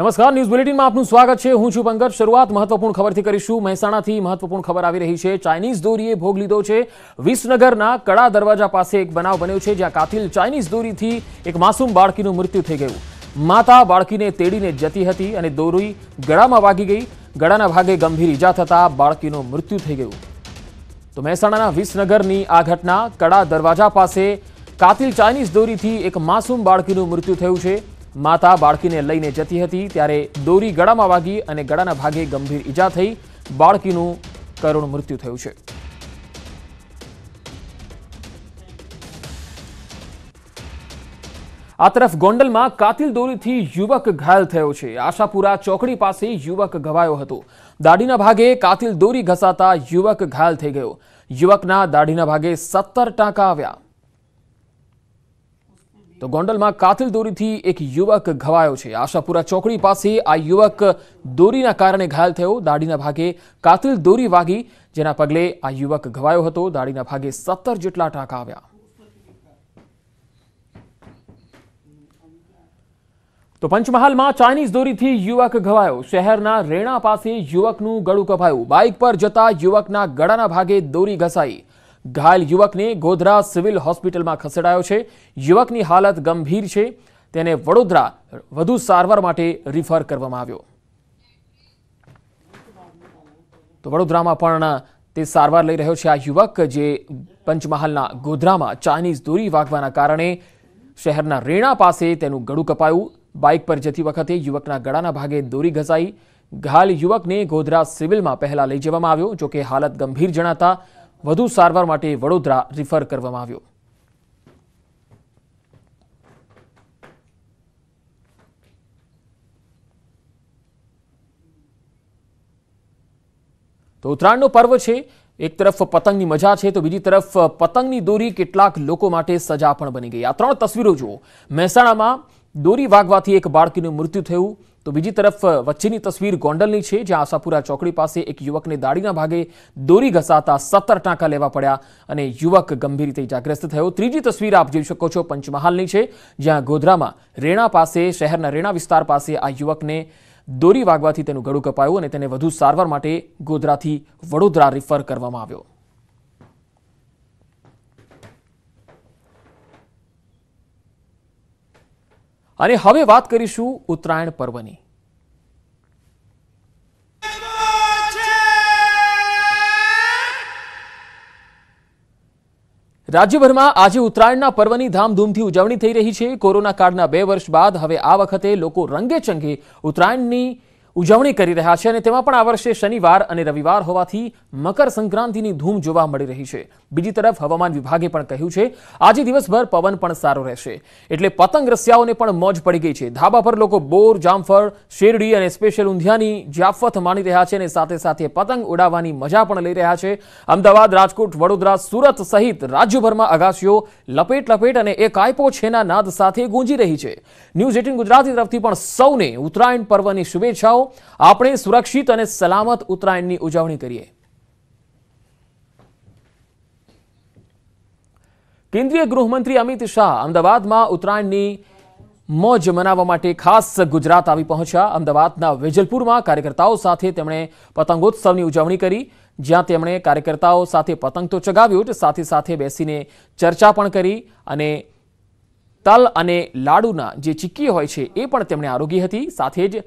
નમસ્કાર ન્યૂઝ બુલેટિનમાં આપનું સ્વાગત છે હું છું પંકજ શરૂઆત મહત્વપૂર્ણ ખબરથી કરીશું મહેસાણાથી મહત્વપૂર્ણ ખબર આવી રહી છે ચાઇનીઝ દોરીએ ભોગ લીધો છે વિસનગરના કડા દરવાજા પાસે એક બનાવ બન્યો છે જ્યાં કાથિલ ચાઇનીઝ દોરીથી એક માસૂમ બાળકીનું મૃત્યુ થઈ ગયું માતા બાળકીને તેડીને જતી હતી અને દોરી ગળામાં વાગી ગઈ ગળાના ભાગે ગંભીર ઈજા થતાં બાળકીનું મૃત્યુ થઈ ગયું તો મહેસાણાના વિસનગરની આ ઘટના કડા દરવાજા પાસે કાતિલ ચાઇનીઝ દોરીથી એક માસૂમ બાળકીનું મૃત્યુ થયું છે માતા બાળકીને લઈને જતી હતી ત્યારે દોરી ગળામાં વાગી અને ગળાના ભાગે ગંભીર ઈજા થઈ બાળકીનું કરુણ મૃત્યુ થયું છે આ તરફ ગોંડલમાં કાતિલ દોરીથી યુવક ઘાયલ થયો છે આશાપુરા ચોકડી પાસે યુવક ઘવાયો હતો દાઢીના ભાગે કાતિલ દોરી ઘસાતા યુવક ઘાયલ થઈ ગયો યુવકના દાઢીના ભાગે સત્તર ટાંકા આવ્યા તો ગોંડલમાં કાતિલ દોરીથી એક યુવક ઘવાયો છે આશાપુરા ચોકડી પાસે આ યુવક દોરીના કારણે ઘાયલ થયો દાઢીના ભાગે કાતિલ દોરી વાગી જેના પગલે આ યુવક ઘવાયો હતો દાઢીના ભાગે સત્તર જેટલા ટાંકા આવ્યા તો પંચમહાલમાં ચાઇનીઝ દોરીથી યુવક ઘવાયો શહેરના રેણા પાસે યુવકનું ગળું કપાયું બાઇક પર જતા યુવકના ગળાના ભાગે દોરી ઘસાઈ ઘાયલ યુવકને ગોધરા સિવિલ હોસ્પિટલમાં ખસેડાયો છે યુવકની હાલત ગંભીર છે તેને વડોદરા વધુ સારવાર માટે રિફર કરવામાં આવ્યો તો વડોદરામાં પણ તે સારવાર લઈ રહ્યો છે આ યુવક જે પંચમહાલના ગોધરામાં ચાઇનીઝ દોરી વાગવાના કારણે શહેરના રેણા પાસે તેનું ગળું કપાયું બાઇક પર જતી વખતે યુવકના ગળાના ભાગે દોરી ઘસાઈ ઘાયલ યુવકને ગોધરા સિવિલમાં પહેલા લઈ જવામાં આવ્યો જોકે હાલત ગંભીર જણાતા વધુ સારવાર માટે વડોદરા રિફર કરવામાં આવ્યો તો ઉત્તરાયણનો પર્વ છે એક તરફ પતંગની મજા છે તો બીજી તરફ પતંગની દોરી કેટલાક લોકો માટે સજા પણ બની ગઈ આ ત્રણ તસવીરો જુઓ મહેસાણામાં દોરી વાગવાથી એક બાળકીનું મૃત્યુ થયું તો બીજી તરફ વચ્ચેની તસવીર ગોંડલની છે જ્યાં આશાપુરા ચોકડી પાસે એક યુવકને દાડીના ભાગે દોરી ઘસાતા સત્તર ટાંકા લેવા પડ્યા અને યુવક ગંભીર રીતે ઇજાગ્રસ્ત થયો ત્રીજી તસવીર આપ જોઈ શકો છો પંચમહાલની છે જ્યાં ગોધરામાં રેણા પાસે શહેરના રેણા વિસ્તાર પાસે આ યુવકને દોરી વાગવાથી તેનું ગળું કપાયું અને તેને વધુ સારવાર માટે ગોધરાથી વડોદરા રિફર કરવામાં આવ્યો અને હવે વાત કરીશું ઉત્તરાયણ પર્વની રાજ્યભરમાં આજે ઉત્તરાયણના પર્વની ધામધૂમથી ઉજવણી થઈ રહી છે કોરોના કાળના બે વર્ષ બાદ હવે આ વખતે લોકો રંગેચંગે ઉત્તરાયણની ઉજવણી કરી રહ્યા છે અને તેમાં પણ આ વર્ષે શનિવાર અને રવિવાર હોવાથી મકર સંક્રાંતિની ધૂમ જોવા મળી રહી છે બીજી તરફ હવામાન વિભાગે પણ કહ્યું છે આજે દિવસભર પવન પણ સારો રહેશે એટલે પતંગ રસિયાઓને પણ મોજ પડી ગઈ છે ધાબા પર લોકો બોર જામફળ શેરડી અને સ્પેશિયલ ઊંધિયાની જાફત માણી રહ્યા છે અને સાથે સાથે પતંગ ઉડાવવાની મજા પણ લઈ રહ્યા છે અમદાવાદ રાજકોટ વડોદરા સુરત સહિત રાજ્યભરમાં અગાશીઓ લપેટ લપેટ અને એક આયપો છેના નાદ સાથે ગુંજી રહી છે ન્યૂઝ એટીન ગુજરાતી તરફથી પણ સૌને ઉત્તરાયણ પર્વની શુભેચ્છાઓ આપણે સુરક્ષિત અને સલામત ઉત્તરાયણની ઉજવણી કરીએ કેન્દ્રીય ગૃહમંત્રી અમિત શાહ અમદાવાદમાં ઉત્તરાયણની મોજ મનાવવા માટે ખાસ ગુજરાત આવી પહોંચ્યા અમદાવાદના વેજલપુરમાં કાર્યકર્તાઓ સાથે તેમણે પતંગોત્સવની ઉજવણી કરી જ્યાં તેમણે કાર્યકર્તાઓ સાથે પતંગ તો ચગાવ્યું સાથે સાથે બેસીને ચર્ચા પણ કરી અને તલ અને લાડુના જે ચીક્કી હોય છે એ પણ તેમણે આરોગી હતી સાથે જ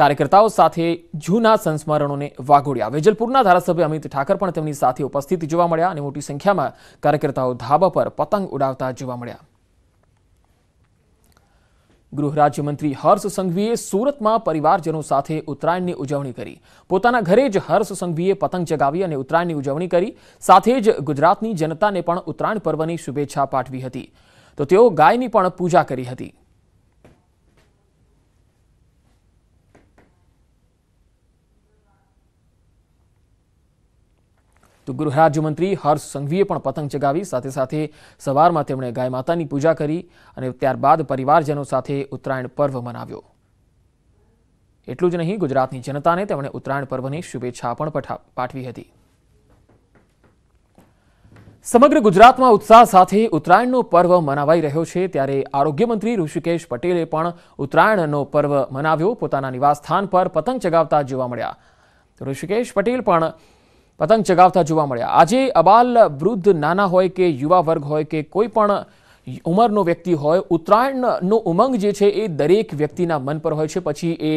કાર્યકર્તાઓ સાથે જૂના સંસ્મરણોને વાગોળ્યા વેજલપુરના ધારાસભ્ય અમિત ઠાકર પણ તેમની સાથે ઉપસ્થિત જોવા મળ્યા અને મોટી સંખ્યામાં કાર્યકર્તાઓ ધાબા પર પતંગ ઉડાવતા જોવા મળ્યા ગૃહ રાજ્યમંત્રી હર્ષ સંઘવીએ સુરતમાં પરિવારજનો સાથે ઉત્તરાયણની ઉજવણી કરી પોતાના ઘરે જ હર્ષ સંઘવીએ પતંગ ચગાવી અને ઉત્તરાયણની ઉજવણી કરી સાથે જ ગુજરાતની જનતાને પણ ઉત્તરાયણ પર્વની શુભેચ્છા પાઠવી હતી તો તેઓ ગાયની પણ પૂજા કરી હતી તો ગૃહ હર્ષ સંઘવીએ પણ પતંગ ચગાવી સાથે સાથે સવારમાં તેમણે ગાય માતાની પૂજા કરી અને ત્યારબાદ પરિવારજનો સાથે ઉત્તરાયણ પર્વ મનાવ્યો એટલું જ નહીં ગુજરાતની જનતાને તેમણે ઉત્તરાયણ પર્વની શુભેચ્છા પણ પાઠવી હતી સમગ્ર ગુજરાતમાં ઉત્સાહ સાથે ઉત્તરાયણનો પર્વ મનાવાઈ રહ્યો છે ત્યારે આરોગ્યમંત્રી ઋષિકેશ પટેલે પણ ઉત્તરાયણનો પર્વ મનાવ્યો પોતાના નિવાસસ્થાન પર પતંગ ચગાવતા જોવા મળ્યા ઋષિકેશ પટેલ પણ પતંગ ચગાવતા જોવા મળ્યા આજે અબાલ વૃદ્ધ નાના હોય કે યુવા વર્ગ હોય કે કોઈ પણ ઉંમરનો વ્યક્તિ હોય ઉત્તરાયણનો ઉમંગ જે છે એ દરેક વ્યક્તિના મન પર હોય છે પછી એ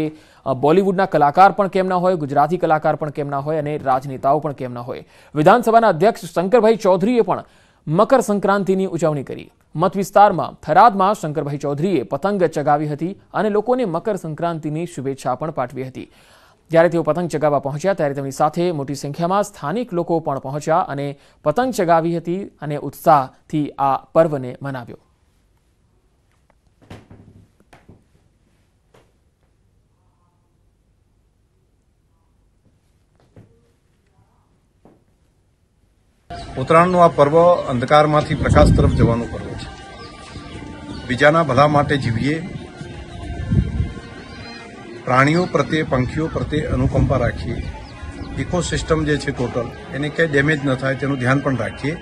બોલિવૂડના કલાકાર પણ કેમના હોય ગુજરાતી કલાકાર પણ કેમના હોય અને રાજનેતાઓ પણ કેમના હોય વિધાનસભાના અધ્યક્ષ શંકરભાઈ ચૌધરીએ પણ મકર સંક્રાંતિની ઉજવણી કરી મત વિસ્તારમાં થરાદમાં શંકરભાઈ ચૌધરીએ પતંગ ચગાવી હતી અને લોકોને મકર સંક્રાંતિની શુભેચ્છા પણ પાઠવી હતી જ્યારે તેઓ પતંગ ચગાવવા પહોંચ્યા ત્યારે તેમની સાથે મોટી સંખ્યામાં સ્થાનિક લોકો પણ પહોંચ્યા અને પતંગ ચગાવી હતી અને ઉત્સાહથી આ પર્વને મનાવ્યો ઉત્તરાયણનું આ પર્વ અંધકારમાંથી પ્રકાશ તરફ જવાનું પર્વ છે બીજાના ભલા માટે જીવીએ પ્રાણીઓ પ્રત્યે પંખીઓ પ્રત્યે અનુકંપા રાખીએ ઇકોસિસ્ટમ જે છે ટોટલ એને ક્યાંય ડેમેજ ન થાય તેનું ધ્યાન પણ રાખીએ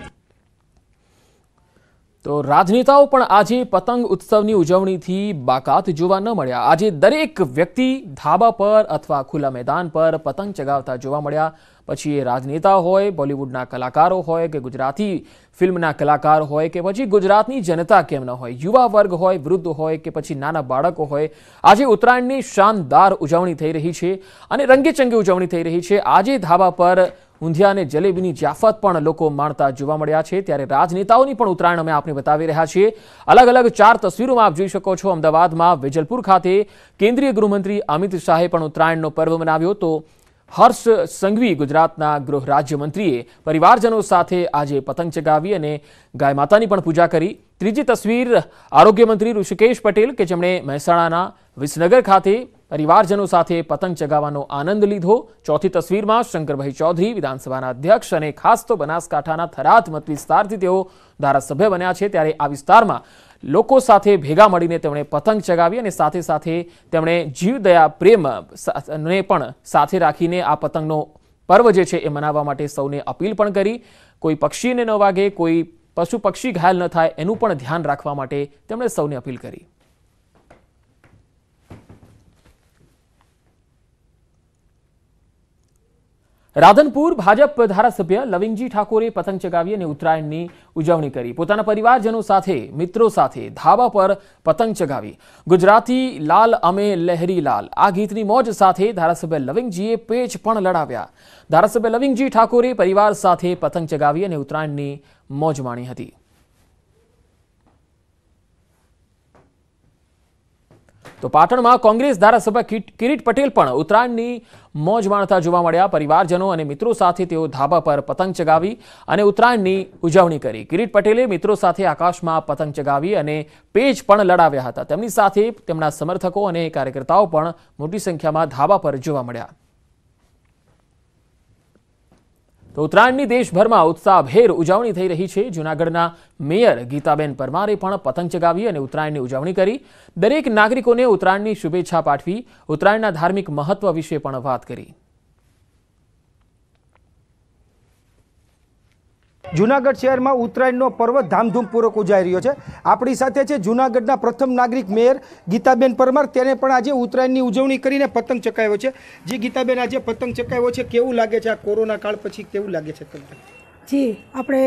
તો રાજનેતાઓ પણ આજે પતંગ ઉત્સવની ઉજવણીથી બાકાત જોવા ન મળ્યા આજે દરેક વ્યક્તિ ધાબા પર અથવા ખુલ્લા મેદાન પર પતંગ ચગાવતા જોવા મળ્યા પછી એ રાજનેતા હોય બોલિવૂડના કલાકારો હોય કે ગુજરાતી ફિલ્મના કલાકાર હોય કે પછી ગુજરાતની જનતા કેમ ન હોય યુવા વર્ગ હોય વૃદ્ધ હોય કે પછી નાના બાળકો હોય આજે ઉત્તરાયણની શાનદાર ઉજવણી થઈ રહી છે અને રંગેચંગી ઉજવણી થઈ રહી છે આજે ધાબા પર ઊંધિયા અને જલેબીની જાફત પણ લોકો માણતા જોવા મળ્યા છે ત્યારે રાજનેતાઓની પણ ઉત્તરાયણ અમે આપને બતાવી રહ્યા છીએ અલગ અલગ ચાર તસવીરોમાં આપ જોઈ શકો છો અમદાવાદમાં વેજલપુર ખાતે કેન્દ્રીય ગૃહમંત્રી અમિત શાહે પણ ઉત્તરાયણનો પર્વ મનાવ્યો તો હર્ષ સંઘવી ગુજરાતના ગૃહ રાજ્યમંત્રીએ પરિવારજનો સાથે આજે પતંગ ચગાવી અને ગાય માતાની પણ પૂજા કરી ત્રીજી તસવીર આરોગ્યમંત્રી ઋષિકેશ પટેલ કે જેમણે મહેસાણાના વિસનગર ખાતે પરિવારજનો સાથે પતંગ ચગાવવાનો આનંદ લીધો ચોથી તસવીરમાં શંકરભાઈ ચૌધરી વિધાનસભાના અધ્યક્ષ અને ખાસ તો બનાસકાંઠાના થરાદ મત વિસ્તારથી તેઓ ધારાસભ્ય બન્યા છે ત્યારે આ વિસ્તારમાં લોકો સાથે ભેગા મળીને તેમણે પતંગ ચગાવી અને સાથે સાથે તેમણે જીવદયા પ્રેમ ને પણ સાથે રાખીને આ પતંગનો પર્વ જે છે એ મનાવવા માટે સૌને અપીલ પણ કરી કોઈ પક્ષીને ન વાગે કોઈ પશુ પક્ષી ઘાયલ ન થાય એનું પણ ધ્યાન રાખવા માટે તેમણે સૌને અપીલ કરી રાધનપુર ભાજપ ધારાસભ્ય લવિંગજી ઠાકોરે પતંગ ચગાવી અને ઉત્તરાયણની ઉજવણી કરી પોતાના પરિવારજનો સાથે મિત્રો સાથે ધાબા પર પતંગ ચગાવી ગુજરાતી લાલ અમે લહેરી લાલ આ ગીતની મોજ સાથે ધારાસભ્ય લવિંગજીએ પેચ પણ લડાવ્યા ધારાસભ્ય લવિંગજી ઠાકોરે પરિવાર સાથે પતંગ ચગાવી અને ઉત્તરાયણની મોજ માણી હતી તો પાટણમાં કોંગ્રેસ ધારાસભ્ય કિરીટ પટેલ પણ ઉત્તરાયણની મોજ માણતા જોવા મળ્યા પરિવારજનો અને મિત્રો સાથે તેઓ ધાબા પર પતંગ ચગાવી અને ઉત્તરાયણની ઉજવણી કરી કિરીટ પટેલે મિત્રો સાથે આકાશમાં પતંગ ચગાવી અને પેજ પણ લડાવ્યા હતા તેમની સાથે તેમના સમર્થકો અને કાર્યકર્તાઓ પણ મોટી સંખ્યામાં ધાબા પર જોવા મળ્યા તો ઉત્તરાયણની દેશભરમાં ઉત્સાહભેર ઉજવણી થઈ રહી છે જૂનાગઢના મેયર ગીતાબેન પરમારે પણ પતંગ ચગાવી અને ઉત્તરાયણની ઉજવણી કરી દરેક નાગરિકોને ઉત્તરાયણની શુભેચ્છા પાઠવી ઉત્તરાયણના ધાર્મિક મહત્વ વિશે પણ વાત કરી જુનાગઢ શહેરમાં ઉત્તરાયણનો પર્વ ધામધૂમપૂર્વક ઉજાઈ રહ્યો છે આપણી સાથે છે જૂનાગઢના પ્રથમ નાગરિક મેયર ગીતાબેન પરમાર તેને પણ આજે ઉત્તરાયણની ઉજવણી કરીને પતંગ ચકાવ્યો છે જે ગીતાબેન આજે પતંગ ચકાવ્યો છે કેવું લાગે છે આ કોરોના કાળ પછી કેવું લાગે છે તમને જી આપણે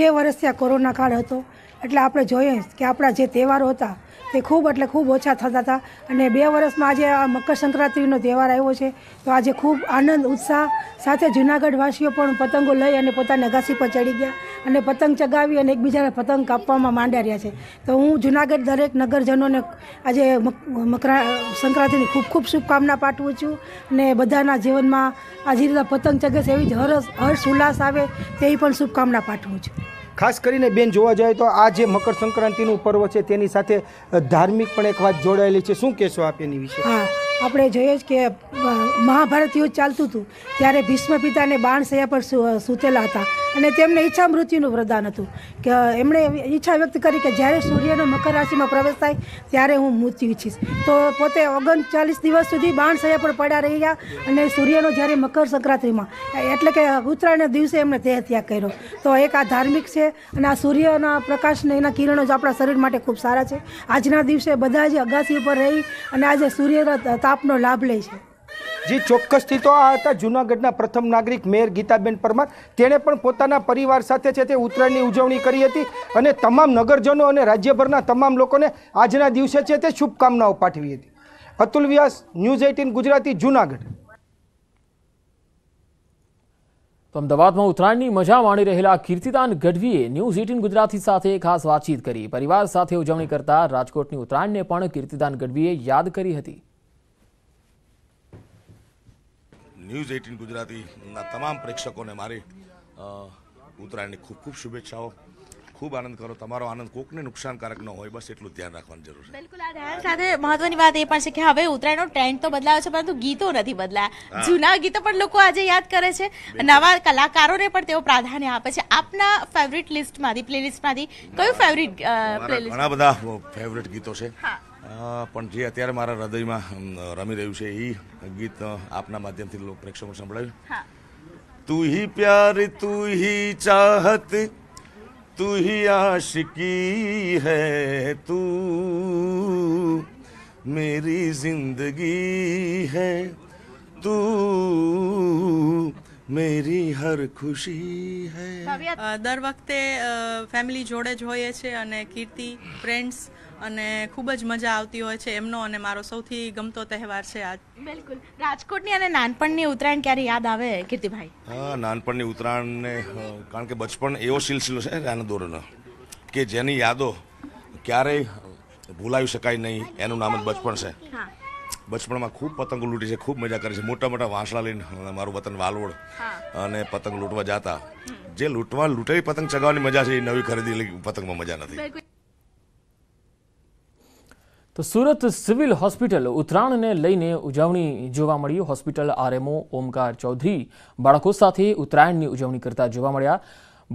બે વર્ષથી આ કોરોના કાળ હતો એટલે આપણે જોઈએ કે આપણા જે તહેવારો હતા તે ખૂબ એટલે ખૂબ ઓછા થતા હતા અને બે વર્ષમાં આજે આ મકર સંક્રાંતિનો તહેવાર આવ્યો છે તો આજે ખૂબ આનંદ ઉત્સાહ સાથે જૂનાગઢવાસીઓ પણ પતંગો લઈ અને પોતાની અગાસી પર ચડી ગયા અને પતંગ ચગાવી અને એકબીજાને પતંગ કાપવામાં માંડ્યા રહ્યા છે તો હું જૂનાગઢ દરેક નગરજનોને આજે મકરા સંક્રાંતિની ખૂબ ખૂબ શુભકામના પાઠવું છું અને બધાના જીવનમાં આ જે પતંગ ચગે છે એવી જ હરસ હર્ષ ઉલ્લાસ આવે તેવી પણ શુભકામના પાઠવું છું ખાસ કરીને બેન જોવા જાય તો આ જે મકર સંક્રાંતિનું પર્વ છે તેની સાથે ધાર્મિક પણ એક વાત જોડાયેલી છે શું કહેશો આપ એની વિશે આપણે જોઈએ જ કે મહાભારત યુદ્ધ ચાલતું હતું ત્યારે ભીષ્મ પિતાને બાણ સયા પર સૂતેલા હતા અને તેમને ઈચ્છા મૃત્યુનું વરદાન હતું કે એમણે ઈચ્છા વ્યક્ત કરી કે જ્યારે સૂર્યનો મકર રાશિમાં પ્રવેશ થાય ત્યારે હું મૃત્યુ ઈચ્છીશ તો પોતે ઓગણચાલીસ દિવસ સુધી બાણ સયા પર પડ્યા રહ્યા અને સૂર્યનો જ્યારે મકર સંક્રાંતિમાં એટલે કે ઉત્તરાયણના દિવસે એમણે દેહ ત્યાગ કર્યો તો એક આ ધાર્મિક છે અને આ સૂર્યના પ્રકાશને એના કિરણો જ આપણા શરીર માટે ખૂબ સારા છે આજના દિવસે બધા જ અગાસી ઉપર રહી અને આજે સૂર્યના આપનો લાભ લે છે જી ચોક્કસથી તો આ હતા જુનાગઢના પ્રથમ નાગરિક મેયર ગીતાબેન પરમાર તેણે પણ પોતાના પરિવાર સાથે છે તે ઉત્તરાયણની ઉજવણી કરી હતી અને તમામ નગરજનો અને રાજ્યભરના તમામ લોકોને આજના દિવસે છે તે શુભકામનાઓ પાઠવી હતી અતુલ વ્યાસ ન્યૂઝ એઇટીન ગુજરાતી જુનાગઢ તો અમદાવાદમાં ઉત્તરાયણની મજા માણી રહેલા કીર્તિદાન ગઢવીએ ન્યૂઝ એટીન ગુજરાતી સાથે ખાસ વાતચીત કરી પરિવાર સાથે ઉજવણી કરતા રાજકોટની ઉત્તરાયણને પણ કીર્તિદાન ગઢવીએ યાદ કરી હતી ન્યૂઝ એઇટીન ગુજરાતીના તમામ પ્રેક્ષકોને મારી ઉત્તરાયણની ખૂબ ખૂબ શુભેચ્છાઓ ખૂબ આનંદ કરો તમારો આનંદ કોકને નુકસાનકારક ન હોય બસ એટલું ધ્યાન રાખવાની જરૂર છે બિલકુલ આ ધ્યાન સાથે મહત્વની વાત એ પણ છે કે હવે ઉત્તરાયણનો ટ્રેન્ડ તો બદલાયો છે પરંતુ ગીતો નથી બદલાયા જૂના ગીતો પણ લોકો આજે યાદ કરે છે નવા કલાકારોને પણ તેઓ પ્રાધાન્ય આપે છે આપના ફેવરિટ લિસ્ટમાંથી પ્લેલિસ્ટમાંથી કયું ફેવરિટ ઘણા બધા ફેવરિટ ગીતો છે પણ જે અત્યારે મારા હૃદયમાં રમી રહ્યું છે એ ગીત આપના માધ્યમથી લોક પ્રેક્ષકો સંભળાયું તું હી પ્યાર તું હી ચાહત તું હી આશકી હૈ તું મેરી જિંદગી है तू મેરી હર ખુશી હૈ દર વખતે ફેમિલી જોડે જ હોઈએ છે અને કીર્તિ ફ્રેન્ડ્સ અને ખૂબ જ મજા આવતી હોય છે એમનો અને મારો સૌથી ગમતો તહેવાર છે આજ બિલકુલ રાજકોટની અને નાનપણની ઉત્તરાયણ ક્યારે યાદ આવે કીર્તિભાઈ હા નાનપણની ઉત્તરાયણને કારણ કે બચપણ એવો સિલસિલો છે દોરનો કે જેની યાદો ક્યારેય ભૂલાવી શકાય નહીં એનું નામ જ બચપણ છે બચપણમાં ખૂબ પતંગ લૂંટી છે ખૂબ મજા કરી છે મોટા મોટા વાંસળા લઈને મારું વતન વાલોડ અને પતંગ લૂંટવા જતા જે લૂંટવા લૂંટાઈ પતંગ ચગાવવાની મજા છે એ નવી ખરીદેલી પતંગમાં મજા નથી તો સુરત સિવિલ હોસ્પિટલ ઉત્તરાયણને લઈને ઉજવણી જોવા મળી હોસ્પિટલ આરએમઓ ઓમકાર ચૌધરી બાળકો સાથે ઉત્તરાયણની ઉજવણી કરતા જોવા મળ્યા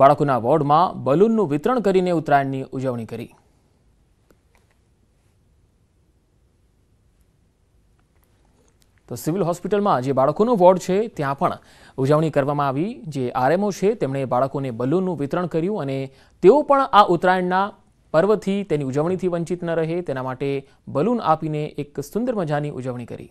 બાળકોના વોર્ડમાં બલૂનનું વિતરણ કરીને ઉત્તરાયણની ઉજવણી કરી તો સિવિલ હોસ્પિટલમાં જે બાળકોનો વોર્ડ છે ત્યાં પણ ઉજવણી કરવામાં આવી જે આરએમઓ છે તેમણે બાળકોને બલૂનનું વિતરણ કર્યું અને તેઓ પણ આ ઉત્તરાયણના પર્વથી તેની ઉજવણીથી વંચિત ન રહે તેના માટે બલૂન આપીને એક સુંદર મજાની ઉજવણી કરી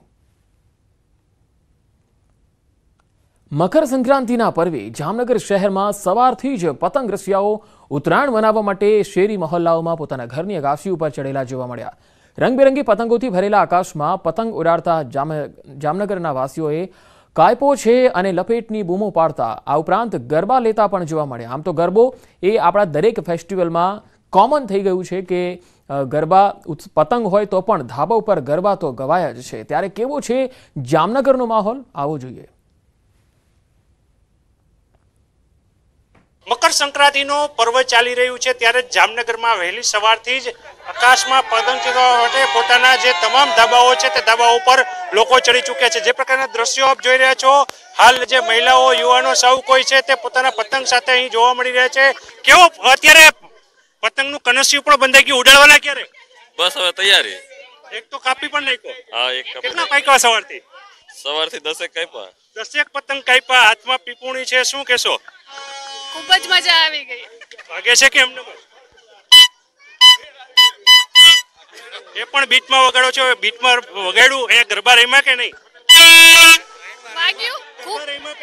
મકર સંક્રાંતિના પર્વે જામનગર શહેરમાં સવારથી જ પતંગ રસિયાઓ ઉત્તરાયણ મનાવવા માટે શેરી મહોલ્લાઓમાં પોતાના ઘરની અગાસી ઉપર ચડેલા જોવા મળ્યા રંગબેરંગી પતંગોથી ભરેલા આકાશમાં પતંગ ઉડાડતા જામનગરના વાસીઓએ કાયપો છે અને લપેટની બૂમો પાડતા આ ઉપરાંત ગરબા લેતા પણ જોવા મળ્યા આમ તો ગરબો એ આપણા દરેક ફેસ્ટિવલમાં કોમન થઈ ગયું છે કે ગરબા પતંગ હોય તો પણ ધાબા ઉપર ગરબા તો ગવાય જ છે ત્યારે કેવો છે જામનગરનો માહોલ આવો જોઈએ મકર સંક્રાંતિનો પર્વ ચાલી રહ્યું છે ત્યારે જામનગરમાં વહેલી સવારથી જ આકાશમાં પતંગ ચગાવવા માટે પોતાના જે તમામ ધાબાઓ છે તે ધાબા ઉપર લોકો ચડી ચૂક્યા છે જે પ્રકારના દ્રશ્યો આપ જોઈ રહ્યા છો હાલ જે મહિલાઓ યુવાનો સૌ કોઈ છે તે પોતાના પતંગ સાથે અહીં જોવા મળી રહ્યા છે કેવો અત્યારે પતંગનું કનસિયું પણ બંધાઈ ગયું ઉડાડવાના ક્યારે બસ હવે તૈયારી એક તો કાપી પણ નાખ્યો હા એક કાપી કેટલા કાપ્યા સવારથી સવારથી દસેક કાપ્યા દસેક પતંગ કાપ્યા હાથમાં પીપુણી છે શું કહેશો ખૂબ જ મજા આવી ગઈ ભાગે છે કે એમને એ પણ બીટમાં વગાડો છો બીટમાં વગાડ્યું એ ગરબા રમ્યા કે નહીં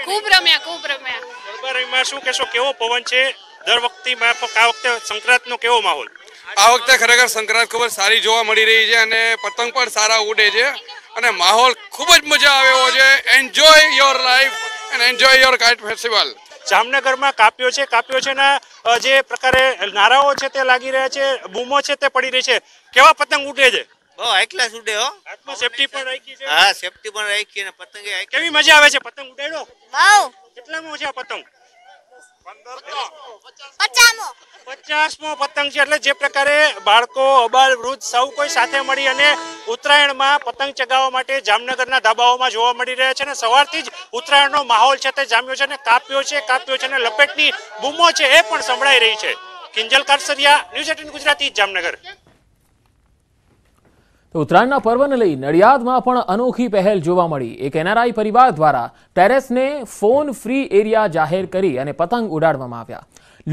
ખૂબ રમ્યા ખૂબ રમ્યા ગરબા રમ્યા શું કેશો કેવો પવન છે દર વખતે આ વખતે સંક્રાંતનો કેવો માહોલ આ વખતે ખરેખર સંક્રાંત ખૂબ જ સારી જોવા મળી રહી છે અને પતંગ પણ સારા ઉડે છે અને માહોલ ખૂબ જ મજા આવે એવો છે enjoy your life and enjoy your kite festival જામનગરમાં કાપ્યો છે કાપ્યો છે ને જે પ્રકારે નારાઓ છે તે લાગી રહ્યા છે બૂમો છે તે પડી રહી છે કેવા પતંગ ઉડે છે બહુ આટલા ઉડે હો હાથમાં સેફટી પણ રાખી છે હા સેફટી પણ રાખી અને પતંગ કેવી મજા આવે છે પતંગ ઉડાડ્યો બહુ કેટલામાં છે પતંગ પચાસમો પતંગ છે એટલે જે પ્રકારે બાળકો અબાલ વૃદ્ધ સૌ કોઈ સાથે મળી અને ઉત્તરાયણમાં પતંગ ચગાવવા માટે જામનગરના ધાબાઓમાં જોવા મળી રહ્યા છે અને સવારથી જ ઉત્તરાયણનો માહોલ છે તે જામ્યો છે અને કાપ્યો છે કાપ્યો છે અને લપેટની બૂમો છે એ પણ સંભળાઈ રહી છે કિંજલ કારસરિયા ન્યૂઝ એટીન ગુજરાતી જામનગર તો ઉત્તરાયણના પર્વને લઈ નડિયાદમાં પણ અનોખી પહેલ જોવા મળી એક એનઆરઆઈ પરિવાર દ્વારા ટેરેસને ફોન ફ્રી એરિયા જાહેર કરી અને પતંગ ઉડાડવામાં આવ્યા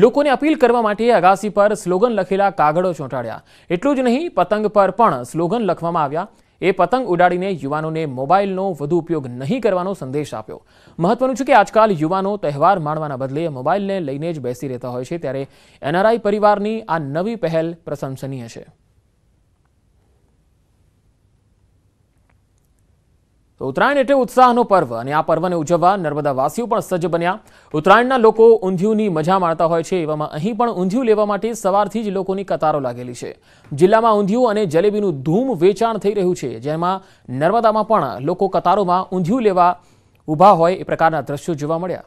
લોકોને અપીલ કરવા માટે અગાસી પર સ્લોગન લખેલા કાગળો ચોંટાડ્યા એટલું જ નહીં પતંગ પર પણ સ્લોગન લખવામાં આવ્યા એ પતંગ ઉડાડીને યુવાનોને મોબાઈલનો વધુ ઉપયોગ નહીં કરવાનો સંદેશ આપ્યો મહત્વનું છે કે આજકાલ યુવાનો તહેવાર માણવાના બદલે મોબાઈલને લઈને જ બેસી રહેતા હોય છે ત્યારે એનઆરઆઈ પરિવારની આ નવી પહેલ પ્રશંસનીય છે તો ઉત્તરાયણ એટલે ઉત્સાહનો પર્વ અને આ પર્વને ઉજવવા નર્મદાવાસીઓ પણ સજ્જ બન્યા ઉત્તરાયણના લોકો ઊંધિયુંની મજા માણતા હોય છે એવામાં અહીં પણ ઊંધિયું લેવા માટે સવારથી જ લોકોની કતારો લાગેલી છે જિલ્લામાં ઊંધિયું અને જલેબીનું ધૂમ વેચાણ થઈ રહ્યું છે જેમાં નર્મદામાં પણ લોકો કતારોમાં ઊંધિયું લેવા ઊભા હોય એ પ્રકારના દ્રશ્યો જોવા મળ્યા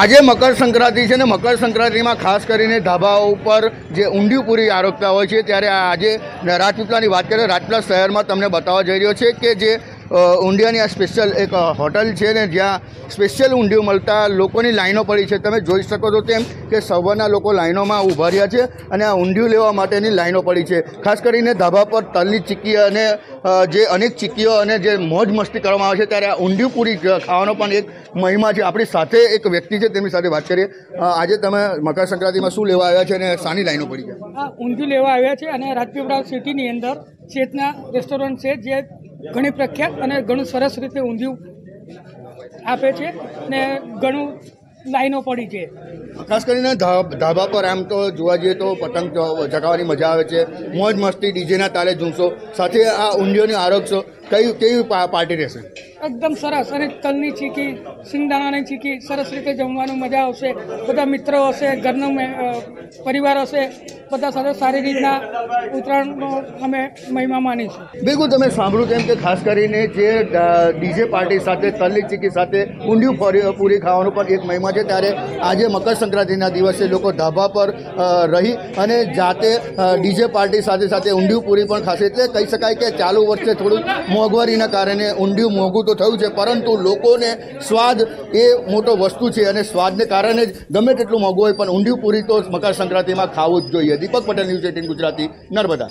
આજે મકર સંક્રાંતિ છે ને મકર સંક્રાંતિમાં ખાસ કરીને ધાબા ઉપર જે ઊંડિયું પૂરી આરોગતા હોય છે ત્યારે આજે રાજપીપળાની વાત કરીએ રાજપીપળા શહેરમાં તમને બતાવવા જઈ રહ્યો છે કે જે ઊંડિયાની આ સ્પેશિયલ એક હોટલ છે ને જ્યાં સ્પેશિયલ ઊંધિયું મળતા લોકોની લાઈનો પડી છે તમે જોઈ શકો છો તેમ કે સવારના લોકો લાઈનોમાં ઊભા રહ્યા છે અને આ ઊંધિયું લેવા માટેની લાઈનો પડી છે ખાસ કરીને ધાબા પર તલની ચીક્કી અને જે અનેક ચીક્કીઓ અને જે મોજ મસ્તી કરવામાં આવે છે ત્યારે આ ઊંધિયું પૂરી ખાવાનો પણ એક મહિમા છે આપણી સાથે એક વ્યક્તિ છે તેમની સાથે વાત કરીએ આજે તમે મકર સંક્રાંતિમાં શું લેવા આવ્યા છે અને સાની લાઈનો પડી છે ઊંધિયું લેવા આવ્યા છે અને રાજપીપળા સિટીની અંદર ચેતના રેસ્ટોરન્ટ છે જે ઘણી પ્રખ્યાત અને ઘણું સરસ રીતે ઊંધિયું આપે છે ને ઘણું લાઈનો પડી છે ખાસ કરીને ધાબા પર આમ તો જોવા જઈએ તો પતંગ ચગાવવાની મજા આવે છે મોજ મસ્તી ડીજેના તાલે ઝૂમશો સાથે આ ઊંધિયોની આરોગશો કઈ કેવી પાર્ટી રહેશે એકદમ સરસ અને તલની ચીકી સિંગદાણાની ચીકી સરસ રીતે જમવાનું મજા આવશે બધા મિત્રો હશે ઘરનો પરિવાર હશે બધા સાથે સારી રીતના ઉત્તરાયણનો અમે મહિમા માનીશું બિલકુલ તમે સાંભળ્યું તેમ કે ખાસ કરીને જે ડીજે પાર્ટી સાથે તલની ચીકી સાથે ઊંડિયું પૂરી ખાવાનું પણ એક મહિમા છે ત્યારે આજે મકર સંક્રાંતિના દિવસે લોકો ધાબા પર રહી અને જાતે ડીજે પાર્ટી સાથે સાથે ઊંડિયું પૂરી પણ ખાશે એટલે કહી શકાય કે ચાલુ વર્ષે થોડું મોંઘવારીના કારણે ઊંડિયું મોંઘું તો થયું છે પરંતુ લોકોને સ્વાદ એ મોટો વસ્તુ છે અને સ્વાદને કારણે જ ગમે તેટલું મોંઘું હોય પણ ઊંધિયું પૂરી તો મકર સંક્રાંતિમાં ખાવું જ જોઈએ દીપક પટેલ ન્યૂઝ એટીન ગુજરાતી નર્મદા